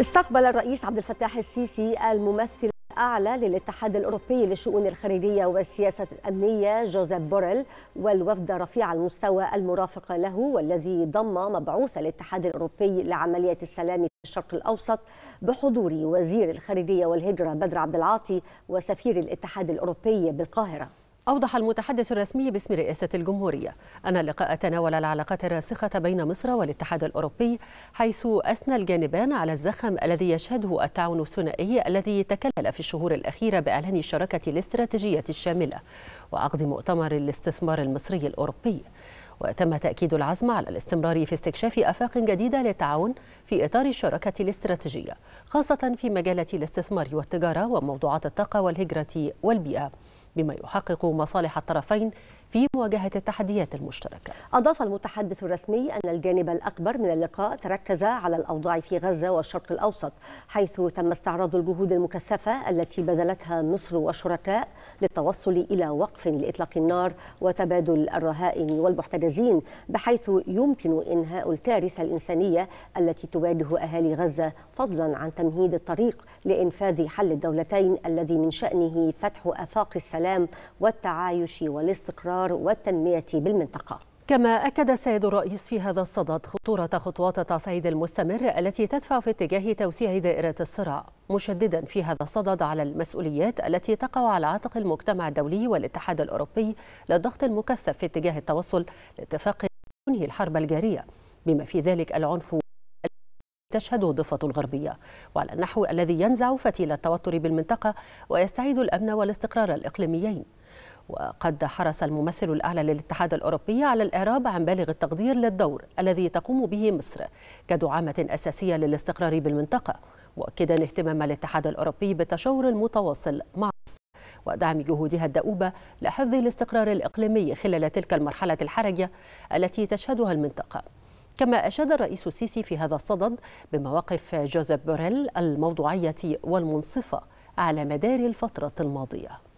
استقبل الرئيس عبد الفتاح السيسي الممثل الأعلى للاتحاد الأوروبي للشؤون الخارجية والسياسة الأمنية جوزيف بوريل والوفد رفيع المستوى المرافق له والذي ضم مبعوث الاتحاد الأوروبي لعملية السلام في الشرق الأوسط بحضور وزير الخارجية والهجرة بدر عبد العاطي وسفير الاتحاد الأوروبي بالقاهرة أوضح المتحدث الرسمي باسم رئاسة الجمهورية أن اللقاء تناول العلاقات الراسخة بين مصر والاتحاد الأوروبي حيث أثنى الجانبان على الزخم الذي يشهده التعاون الثنائي الذي تكلل في الشهور الأخيرة بإعلان الشراكة الاستراتيجية الشاملة وعقد مؤتمر الاستثمار المصري الأوروبي وتم تأكيد العزم على الاستمرار في استكشاف آفاق جديدة للتعاون في إطار الشراكة الاستراتيجية خاصة في مجالات الاستثمار والتجارة وموضوعات الطاقة والهجرة والبيئة بما يحقق مصالح الطرفين في مواجهة التحديات المشتركة أضاف المتحدث الرسمي أن الجانب الأكبر من اللقاء تركز على الأوضاع في غزة والشرق الأوسط حيث تم استعراض الجهود المكثفة التي بذلتها مصر والشركاء للتوصل إلى وقف لإطلاق النار وتبادل الرهائن والمحتجزين بحيث يمكن إنهاء الكارثة الإنسانية التي تواجه أهالي غزة فضلا عن تمهيد الطريق لإنفاذ حل الدولتين الذي من شأنه فتح آفاق السلام والتعايش والاستقرار الاستقرار والتنمية بالمنطقة كما أكد السيد الرئيس في هذا الصدد خطورة خطوات التصعيد المستمر التي تدفع في اتجاه توسيع دائرة الصراع مشددا في هذا الصدد على المسؤوليات التي تقع على عاتق المجتمع الدولي والاتحاد الأوروبي للضغط المكثف في اتجاه التوصل لاتفاق ينهي الحرب الجارية بما في ذلك العنف تشهده الضفة الغربية وعلى النحو الذي ينزع فتيل التوتر بالمنطقة ويستعيد الأمن والاستقرار الإقليميين وقد حرص الممثل الأعلى للاتحاد الأوروبي على الإعراب عن بالغ التقدير للدور الذي تقوم به مصر كدعامة أساسية للاستقرار بالمنطقة مؤكدا اهتمام الاتحاد الأوروبي بالتشاور المتواصل مع مصر ودعم جهودها الدؤوبة لحفظ الاستقرار الإقليمي خلال تلك المرحلة الحرجة التي تشهدها المنطقة كما أشاد الرئيس السيسي في هذا الصدد بمواقف جوزيف بوريل الموضوعية والمنصفة على مدار الفترة الماضية